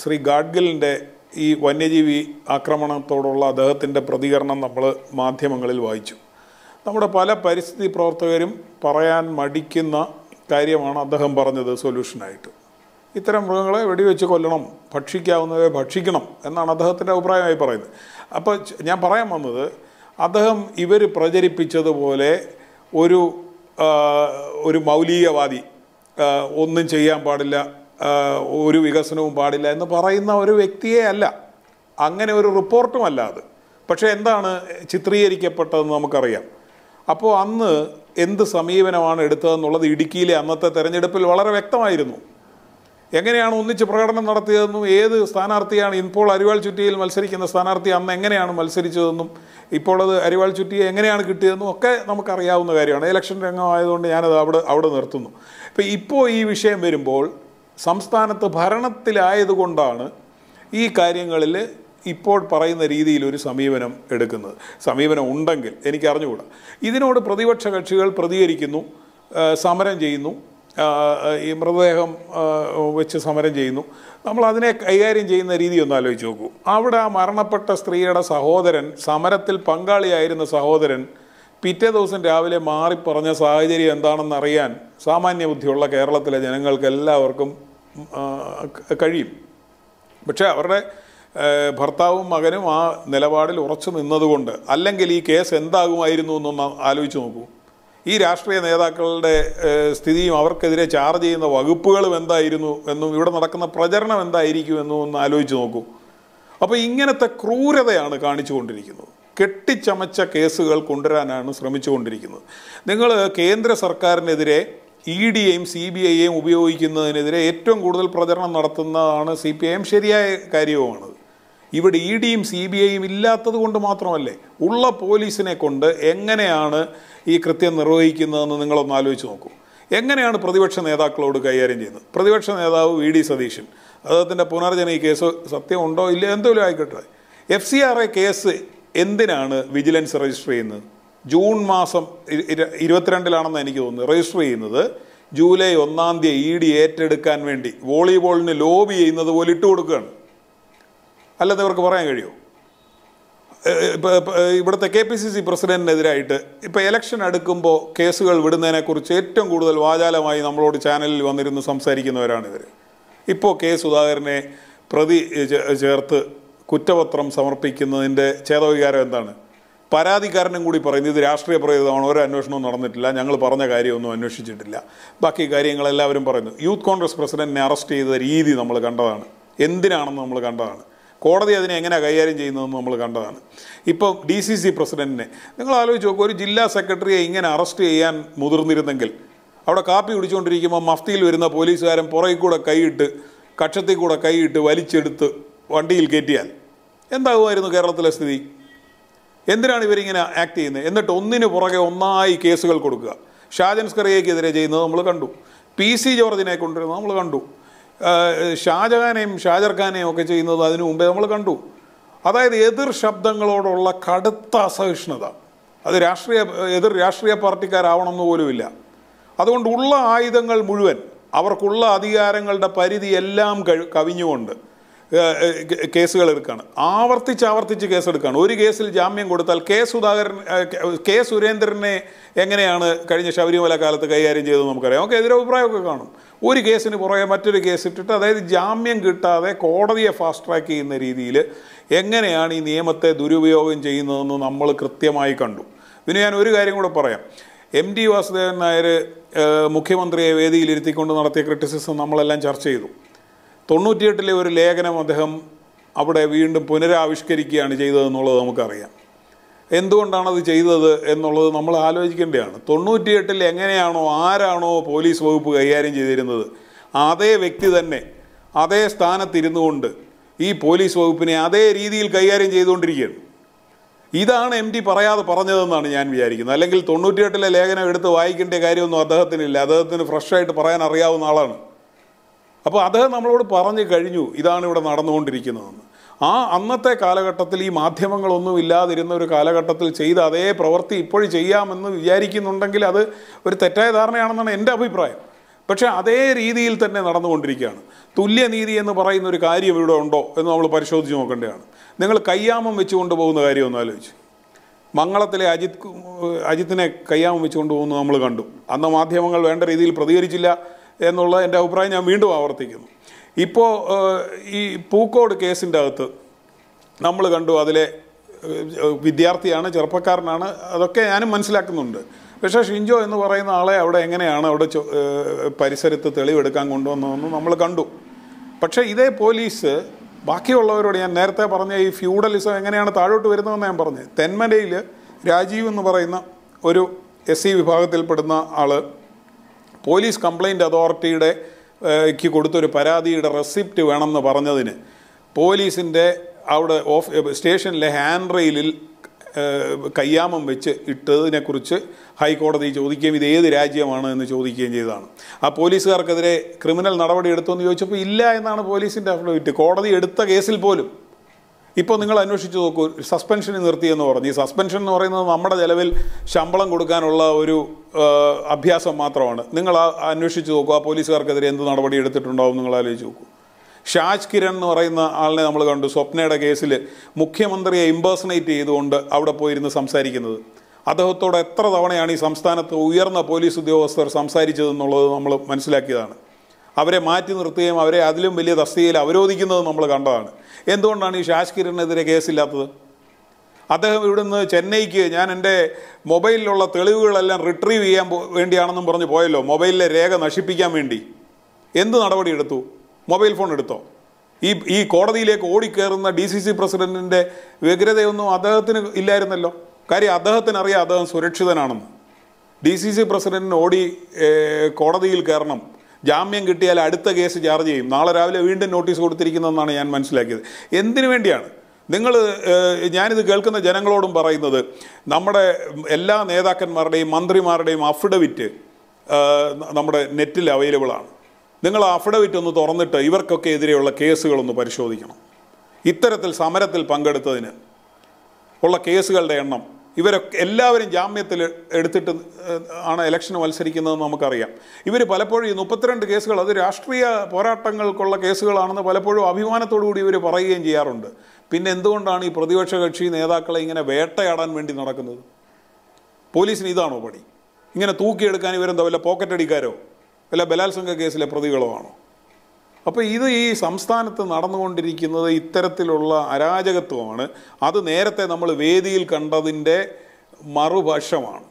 ശ്രീ ഗാഡ്ഗിലിൻ്റെ ഈ വന്യജീവി ആക്രമണത്തോടുള്ള അദ്ദേഹത്തിൻ്റെ പ്രതികരണം നമ്മൾ മാധ്യമങ്ങളിൽ വായിച്ചു നമ്മുടെ പല പരിസ്ഥിതി പ്രവർത്തകരും പറയാൻ മടിക്കുന്ന കാര്യമാണ് അദ്ദേഹം പറഞ്ഞത് സൊല്യൂഷനായിട്ട് ഇത്തരം മൃഗങ്ങളെ വെടിവെച്ച് കൊല്ലണം ഭക്ഷിക്കാവുന്നവരെ ഭക്ഷിക്കണം എന്നാണ് അദ്ദേഹത്തിൻ്റെ അഭിപ്രായമായി പറയുന്നത് അപ്പോൾ ഞാൻ പറയാൻ വന്നത് അദ്ദേഹം ഇവർ പ്രചരിപ്പിച്ചതുപോലെ ഒരു ഒരു മൗലികവാദി ഒന്നും ചെയ്യാൻ പാടില്ല ഒരു വികസനവും പാടില്ല എന്ന് പറയുന്ന ഒരു വ്യക്തിയെ അല്ല അങ്ങനെ ഒരു റിപ്പോർട്ടും അല്ല അത് പക്ഷേ എന്താണ് ചിത്രീകരിക്കപ്പെട്ടതെന്ന് നമുക്കറിയാം അപ്പോൾ അന്ന് എന്ത് സമീപനമാണ് എടുത്തതെന്നുള്ളത് ഇടുക്കിയിലെ അന്നത്തെ തെരഞ്ഞെടുപ്പിൽ വളരെ വ്യക്തമായിരുന്നു എങ്ങനെയാണ് ഒന്നിച്ച് പ്രകടനം നടത്തിയതെന്നും ഏത് സ്ഥാനാർത്ഥിയാണ് ഇപ്പോൾ അരിവാൾ ചുറ്റിയിൽ മത്സരിക്കുന്ന സ്ഥാനാർത്ഥി അന്ന് എങ്ങനെയാണ് മത്സരിച്ചതെന്നും ഇപ്പോൾ അത് അരിവാൾ ചുറ്റിയെ എങ്ങനെയാണ് കിട്ടിയതെന്നും ഒക്കെ നമുക്കറിയാവുന്ന കാര്യമാണ് ഇലക്ഷൻ രംഗമായതുകൊണ്ട് ഞാനത് അവിടെ അവിടെ നിർത്തുന്നു അപ്പോൾ ഇപ്പോൾ ഈ വിഷയം വരുമ്പോൾ സംസ്ഥാനത്ത് ഭരണത്തിലായതുകൊണ്ടാണ് ഈ കാര്യങ്ങളിൽ ഇപ്പോൾ പറയുന്ന രീതിയിൽ ഒരു സമീപനം എടുക്കുന്നത് സമീപനം ഉണ്ടെങ്കിൽ എനിക്ക് അറിഞ്ഞുകൂടാ ഇതിനോട് പ്രതിപക്ഷ കക്ഷികൾ പ്രതികരിക്കുന്നു സമരം ചെയ്യുന്നു ഈ മൃതദേഹം വെച്ച് സമരം ചെയ്യുന്നു നമ്മൾ അതിനെ കൈകാര്യം ചെയ്യുന്ന രീതി ഒന്ന് ആലോചിച്ച് നോക്കൂ അവിടെ ആ മരണപ്പെട്ട സ്ത്രീയുടെ സഹോദരൻ സമരത്തിൽ പങ്കാളിയായിരുന്ന സഹോദരൻ പിറ്റേ ദിവസം രാവിലെ മാറി പറഞ്ഞ സാഹചര്യം എന്താണെന്ന് അറിയാൻ സാമാന്യ ബുദ്ധിയുള്ള കേരളത്തിലെ ജനങ്ങൾക്ക് എല്ലാവർക്കും കഴിയും പക്ഷേ അവരുടെ ഭർത്താവും മകനും ആ നിലപാടിൽ ഉറച്ചു നിന്നതുകൊണ്ട് അല്ലെങ്കിൽ ഈ കേസ് എന്താകുമായിരുന്നു എന്നൊന്ന് ആലോചിച്ച് നോക്കൂ ഈ രാഷ്ട്രീയ നേതാക്കളുടെ സ്ഥിതിയും അവർക്കെതിരെ ചാർജ് ചെയ്യുന്ന വകുപ്പുകളും എന്തായിരുന്നു എന്നും ഇവിടെ നടക്കുന്ന പ്രചരണം എന്തായിരിക്കും എന്നും ഒന്ന് ആലോചിച്ച് നോക്കൂ അപ്പോൾ ഇങ്ങനത്തെ ക്രൂരതയാണ് കാണിച്ചുകൊണ്ടിരിക്കുന്നത് കെട്ടിച്ചമച്ച കേസുകൾ കൊണ്ടുവരാനാണ് ശ്രമിച്ചുകൊണ്ടിരിക്കുന്നത് നിങ്ങൾ കേന്ദ്ര സർക്കാരിനെതിരെ ഇ ഡിയെയും സി ബി ഐയെയും ഉപയോഗിക്കുന്നതിനെതിരെ ഏറ്റവും കൂടുതൽ പ്രചരണം നടത്തുന്നതാണ് സി പി ഐ എം ശരിയായ കാര്യവുമാണ് ഇവിടെ ഇ ഡിയും സി ബി ഐയും ഇല്ലാത്തത് കൊണ്ട് മാത്രമല്ലേ ഉള്ള പോലീസിനെ കൊണ്ട് എങ്ങനെയാണ് ഈ കൃത്യം നിർവഹിക്കുന്നതെന്ന് നിങ്ങളൊന്ന് ആലോചിച്ച് നോക്കൂ എങ്ങനെയാണ് പ്രതിപക്ഷ നേതാക്കളോട് കൈകാര്യം ചെയ്യുന്നത് പ്രതിപക്ഷ നേതാവ് വി ഡി സതീശൻ അദ്ദേഹത്തിൻ്റെ പുനർജന ഈ കേസ് സത്യമുണ്ടോ ഇല്ല എന്തോലും ആയിക്കോട്ടെ F C R A case എന്തിനാണ് വിജിലൻസ് രജിസ്റ്റർ ചെയ്യുന്നത് ജൂൺ മാസം ഇരുപത്തിരണ്ടിലാണെന്ന് എനിക്ക് തോന്നുന്നു രജിസ്റ്റർ ചെയ്യുന്നത് ജൂലൈ ഒന്നാം തീയതി ഇ ഡി ഏറ്റെടുക്കാൻ വേണ്ടി വോളിബോളിന് ലോബി ചെയ്യുന്നത് പോലെ ഇട്ട് കൊടുക്കുകയാണ് അല്ലാതെ ഇവർക്ക് പറയാൻ കഴിയുമോ ഇവിടുത്തെ കെ പി സി സി പ്രസിഡന്റിനെതിരായിട്ട് ഇപ്പം ഇലക്ഷൻ അടുക്കുമ്പോൾ കേസുകൾ വിടുന്നതിനെക്കുറിച്ച് ഏറ്റവും കൂടുതൽ വാചാലമായി നമ്മളോട് ചാനലിൽ വന്നിരുന്ന് സംസാരിക്കുന്നവരാണ് ഇപ്പോൾ കെ സുധാകരനെ പ്രതി ചേർത്ത് കുറ്റപത്രം സമർപ്പിക്കുന്നതിൻ്റെ ചേതോവികാരം എന്താണ് പരാതിക്കാരനും കൂടി പറയുന്നത് ഇത് രാഷ്ട്രീയ പ്രേതമാണ് ഒരു അന്വേഷണവും നടന്നിട്ടില്ല ഞങ്ങൾ പറഞ്ഞ കാര്യമൊന്നും അന്വേഷിച്ചിട്ടില്ല ബാക്കി കാര്യങ്ങൾ എല്ലാവരും പറയുന്നു യൂത്ത് കോൺഗ്രസ് പ്രസിഡന്റിനെ അറസ്റ്റ് ചെയ്ത രീതി നമ്മൾ കണ്ടതാണ് എന്തിനാണെന്ന് നമ്മൾ കണ്ടതാണ് കോടതി അതിനെ എങ്ങനെ കൈകാര്യം ചെയ്യുന്നതെന്ന് നമ്മൾ കണ്ടതാണ് ഇപ്പോൾ ഡി സി സി പ്രസിഡന്റിനെ നിങ്ങൾ ആലോചിച്ച് നോക്കുക ഒരു ജില്ലാ സെക്രട്ടറിയെ ഇങ്ങനെ അറസ്റ്റ് ചെയ്യാൻ മുതിർന്നിരുന്നെങ്കിൽ അവിടെ കാപ്പി കുടിച്ചുകൊണ്ടിരിക്കുമ്പോൾ മഫ്തിയിൽ വരുന്ന പോലീസുകാരൻ പുറകിൽ കൂടെ കൈയിട്ട് കക്ഷത്തിൽ കൂടെ കൈയിട്ട് വലിച്ചെടുത്ത് വണ്ടിയിൽ കയറ്റിയാൽ എന്താകുമായിരുന്നു കേരളത്തിലെ സ്ഥിതി എന്തിനാണ് ഇവരിങ്ങനെ ആക്ട് ചെയ്യുന്നത് എന്നിട്ട് ഒന്നിനു പുറകെ ഒന്നായി കേസുകൾ കൊടുക്കുക ഷാജൻ സ്കറിയയ്ക്കെതിരെ ചെയ്യുന്നത് നമ്മൾ കണ്ടു പി സി ജോർജിനെ കൊണ്ടുവരുന്നത് നമ്മൾ കണ്ടു ഷാജഹാനെയും ഷാജർഖാനെയും ഒക്കെ ചെയ്യുന്നത് അതിനു മുമ്പേ നമ്മൾ കണ്ടു അതായത് എതിർ ശബ്ദങ്ങളോടുള്ള കടുത്ത അസഹിഷ്ണുത അത് രാഷ്ട്രീയ എതിർ രാഷ്ട്രീയ പാർട്ടിക്കാരാവണമെന്ന് പോലുമില്ല അതുകൊണ്ട് ഉള്ള ആയുധങ്ങൾ മുഴുവൻ അവർക്കുള്ള അധികാരങ്ങളുടെ പരിധി എല്ലാം കവിഞ്ഞുകൊണ്ട് കേസുകൾ എടുക്കുകയാണ് ആവർത്തിച്ച് ആവർത്തിച്ച് കേസെടുക്കുകയാണ് ഒരു കേസിൽ ജാമ്യം കൊടുത്താൽ കെ സുധാകരൻ കെ സുരേന്ദ്രനെ എങ്ങനെയാണ് കഴിഞ്ഞ ശബരിമല കാലത്ത് കൈകാര്യം ചെയ്തത് നമുക്കറിയാം നമുക്ക് എതിരഭിപ്രായമൊക്കെ കാണും ഒരു കേസിന് പുറകെ മറ്റൊരു കേസ് ഇട്ടിട്ട് അതായത് ജാമ്യം കിട്ടാതെ കോടതിയെ ഫാസ്റ്റ് ട്രാക്ക് ചെയ്യുന്ന രീതിയിൽ എങ്ങനെയാണ് ഈ നിയമത്തെ ദുരുപയോഗം ചെയ്യുന്നതെന്ന് നമ്മൾ കൃത്യമായി കണ്ടു പിന്നെ ഞാൻ ഒരു കാര്യം കൂടെ പറയാം എം ടി വാസുദേവൻ നായർ മുഖ്യമന്ത്രിയെ വേദിയിലിരുത്തിക്കൊണ്ട് നടത്തിയ ക്രിറ്റിസിസം നമ്മളെല്ലാം ചർച്ച ചെയ്തു തൊണ്ണൂറ്റിയെട്ടിലെ ഒരു ലേഖനം അദ്ദേഹം അവിടെ വീണ്ടും പുനരാവിഷ്കരിക്കുകയാണ് ചെയ്തതെന്നുള്ളത് നമുക്കറിയാം എന്തുകൊണ്ടാണ് അത് ചെയ്തത് എന്നുള്ളത് നമ്മൾ ആലോചിക്കേണ്ടതാണ് തൊണ്ണൂറ്റിയെട്ടിൽ എങ്ങനെയാണോ ആരാണോ പോലീസ് വകുപ്പ് കൈകാര്യം ചെയ്തിരുന്നത് അതേ വ്യക്തി തന്നെ അതേ സ്ഥാനത്തിരുന്നുകൊണ്ട് കൊണ്ട് ഈ പോലീസ് വകുപ്പിനെ അതേ രീതിയിൽ കൈകാര്യം ചെയ്തുകൊണ്ടിരിക്കുകയാണ് ഇതാണ് എം ടി പറയാതെ പറഞ്ഞതെന്നാണ് ഞാൻ വിചാരിക്കുന്നത് അല്ലെങ്കിൽ തൊണ്ണൂറ്റിയെട്ടിലെ ലേഖനം എടുത്ത് വായിക്കേണ്ട കാര്യമൊന്നും അദ്ദേഹത്തിനില്ല അദ്ദേഹത്തിന് ഫ്രഷായിട്ട് പറയാൻ അറിയാവുന്ന ആളാണ് അപ്പോൾ അദ്ദേഹം നമ്മളോട് പറഞ്ഞു കഴിഞ്ഞു ഇതാണ് ഇവിടെ നടന്നുകൊണ്ടിരിക്കുന്നതെന്ന് ആ അന്നത്തെ കാലഘട്ടത്തിൽ ഈ മാധ്യമങ്ങളൊന്നും ഇല്ലാതിരുന്ന ഒരു കാലഘട്ടത്തിൽ ചെയ്ത അതേ പ്രവൃത്തി ഇപ്പോഴും ചെയ്യാമെന്ന് വിചാരിക്കുന്നുണ്ടെങ്കിൽ അത് ഒരു തെറ്റായ ധാരണയാണെന്നാണ് എൻ്റെ അഭിപ്രായം പക്ഷേ അതേ രീതിയിൽ തന്നെ നടന്നുകൊണ്ടിരിക്കുകയാണ് തുല്യനീതി എന്ന് പറയുന്ന ഒരു കാര്യം ഇവിടെ ഉണ്ടോ എന്ന് നമ്മൾ പരിശോധിച്ച് നോക്കേണ്ടതാണ് നിങ്ങൾ കയ്യാമം വെച്ചുകൊണ്ട് പോകുന്ന കാര്യം ഒന്ന് ആലോചിച്ച് മംഗളത്തിലെ അജിത് അജിത്തിനെ കയ്യാമം വെച്ചുകൊണ്ട് പോകുന്നത് നമ്മൾ കണ്ടു അന്ന് മാധ്യമങ്ങൾ വേണ്ട രീതിയിൽ പ്രതികരിച്ചില്ല എന്നുള്ള എൻ്റെ അഭിപ്രായം ഞാൻ വീണ്ടും ആവർത്തിക്കുന്നു ഇപ്പോൾ ഈ പൂക്കോട് കേസിൻ്റെ അകത്ത് നമ്മൾ കണ്ടു അതിലെ വിദ്യാർത്ഥിയാണ് ചെറുപ്പക്കാരനാണ് അതൊക്കെ ഞാനും മനസ്സിലാക്കുന്നുണ്ട് പക്ഷേ ഷിൻജോ എന്ന് പറയുന്ന ആളെ അവിടെ എങ്ങനെയാണ് അവിടെ പരിസരത്ത് തെളിവെടുക്കാൻ കൊണ്ടുവന്നതെന്ന് നമ്മൾ കണ്ടു പക്ഷേ ഇതേ പോലീസ് ബാക്കിയുള്ളവരോട് ഞാൻ നേരത്തെ പറഞ്ഞ ഈ ഫ്യൂഡലിസം എങ്ങനെയാണ് താഴോട്ട് വരുന്നതെന്ന് ഞാൻ പറഞ്ഞത് തെന്മലയിൽ രാജീവ് എന്ന് പറയുന്ന ഒരു എസ് സി വിഭാഗത്തിൽപ്പെടുന്ന ആൾ പോലീസ് കംപ്ലയിൻറ്റ് അതോറിറ്റിയുടെ ക്ക് കൊടുത്തൊരു പരാതിയുടെ റെസിപ്റ്റ് വേണമെന്ന് പറഞ്ഞതിന് പോലീസിൻ്റെ അവിടെ ഓഫ് സ്റ്റേഷനിലെ ഹാൻഡ് റെയിലിൽ കയ്യാമം വെച്ച് ഇട്ടതിനെക്കുറിച്ച് ഹൈക്കോടതി ചോദിക്കുകയും ഇത് ഏത് രാജ്യമാണ് എന്ന് ചോദിക്കുകയും ചെയ്തതാണ് ആ പോലീസുകാർക്കെതിരെ ക്രിമിനൽ നടപടി എടുത്തു എന്ന് ചോദിച്ചപ്പോൾ ഇല്ല എന്നാണ് പോലീസിൻ്റെ അഫിഡവിറ്റ് കോടതി എടുത്ത കേസിൽ പോലും ഇപ്പോൾ നിങ്ങൾ അന്വേഷിച്ച് നോക്കൂ സസ്പെൻഷൻ നിർത്തി എന്ന് പറഞ്ഞു ഈ സസ്പെൻഷൻ എന്ന് പറയുന്നത് നമ്മുടെ ചിലവിൽ ശമ്പളം കൊടുക്കാനുള്ള ഒരു അഭ്യാസം മാത്രമാണ് നിങ്ങൾ അന്വേഷിച്ച് നോക്കൂ ആ പോലീസുകാർക്കെതിരെ എന്ത് നടപടി എടുത്തിട്ടുണ്ടാവും നിങ്ങൾ ആലോചിച്ച് നോക്കൂ ഷാജ് കിരൺ എന്ന് പറയുന്ന ആളിനെ നമ്മൾ കണ്ടു സ്വപ്നയുടെ കേസിൽ മുഖ്യമന്ത്രിയെ ഇമ്പേഴ്സണേറ്റ് ചെയ്തുകൊണ്ട് അവിടെ പോയിരുന്നു സംസാരിക്കുന്നത് അദ്ദേഹത്തോട് എത്ര തവണയാണ് ഈ സംസ്ഥാനത്ത് ഉയർന്ന പോലീസ് ഉദ്യോഗസ്ഥർ സംസാരിച്ചതെന്നുള്ളത് നമ്മൾ മനസ്സിലാക്കിയതാണ് അവരെ മാറ്റി നിർത്തുകയും അവരെ അതിലും വലിയ തസ്തികയിൽ അവരോധിക്കുന്നത് നമ്മൾ കണ്ടതാണ് എന്തുകൊണ്ടാണ് ഈ ഷാഷ്കിരനെതിരെ കേസില്ലാത്തത് അദ്ദേഹം ഇവിടുന്ന് ചെന്നൈക്ക് ഞാൻ എൻ്റെ മൊബൈലിലുള്ള തെളിവുകളെല്ലാം റിട്രീവ് ചെയ്യാൻ വേണ്ടിയാണെന്നും പറഞ്ഞ് പോയല്ലോ മൊബൈലിലെ രേഖ നശിപ്പിക്കാൻ വേണ്ടി എന്ത് നടപടി എടുത്തു മൊബൈൽ ഫോൺ എടുത്തോ ഈ ഈ കോടതിയിലേക്ക് ഓടിക്കയറുന്ന ഡി സി സി പ്രസിഡൻറ്റിൻ്റെ വ്യഗ്രതയൊന്നും അദ്ദേഹത്തിന് ഇല്ലായിരുന്നല്ലോ കാര്യം അദ്ദേഹത്തിന് അറിയാം അദ്ദേഹം സുരക്ഷിതനാണെന്ന് ഡി സി സി പ്രസിഡൻറ്റിന് ഓടി കോടതിയിൽ കയറണം ജാമ്യം കിട്ടിയാൽ അടുത്ത കേസ് ചാർജ് ചെയ്യും നാളെ രാവിലെ വീണ്ടും നോട്ടീസ് കൊടുത്തിരിക്കുന്നതെന്നാണ് ഞാൻ മനസ്സിലാക്കിയത് എന്തിനു വേണ്ടിയാണ് നിങ്ങൾ ഞാനിത് കേൾക്കുന്ന ജനങ്ങളോടും പറയുന്നത് നമ്മുടെ എല്ലാ നേതാക്കന്മാരുടെയും മന്ത്രിമാരുടെയും അഫിഡവിറ്റ് നമ്മുടെ നെറ്റിൽ അവൈലബിളാണ് നിങ്ങൾ അഫിഡവിറ്റ് ഒന്ന് തുറന്നിട്ട് ഇവർക്കൊക്കെ എതിരെയുള്ള കേസുകളൊന്ന് പരിശോധിക്കണം ഇത്തരത്തിൽ സമരത്തിൽ പങ്കെടുത്തതിന് ഉള്ള കേസുകളുടെ എണ്ണം ഇവരൊക്കെ എല്ലാവരും ജാമ്യത്തിൽ എടുത്തിട്ട് ആണ് ഇലക്ഷന് മത്സരിക്കുന്നതെന്ന് നമുക്കറിയാം ഇവർ പലപ്പോഴും ഈ മുപ്പത്തിരണ്ട് കേസുകൾ അത് രാഷ്ട്രീയ പോരാട്ടങ്ങൾക്കുള്ള കേസുകളാണെന്ന് പലപ്പോഴും അഭിമാനത്തോടുകൂടി ഇവർ പറയുകയും ചെയ്യാറുണ്ട് പിന്നെ എന്തുകൊണ്ടാണ് ഈ പ്രതിപക്ഷ കക്ഷി നേതാക്കളെ ഇങ്ങനെ വേട്ടയാടാൻ വേണ്ടി നടക്കുന്നത് പോലീസിന് ഇതാണോ പണി ഇങ്ങനെ തൂക്കിയെടുക്കാൻ ഇവരെന്താ വല്ല പോക്കറ്റടിക്കാരോ വല്ല ബലാത്സംഗ കേസിലെ പ്രതികളോ ആണോ അപ്പോൾ ഇത് ഈ സംസ്ഥാനത്ത് നടന്നുകൊണ്ടിരിക്കുന്നത് ഇത്തരത്തിലുള്ള അരാജകത്വമാണ് അത് നേരത്തെ നമ്മൾ വേദിയിൽ കണ്ടതിൻ്റെ മറുപക്ഷമാണ്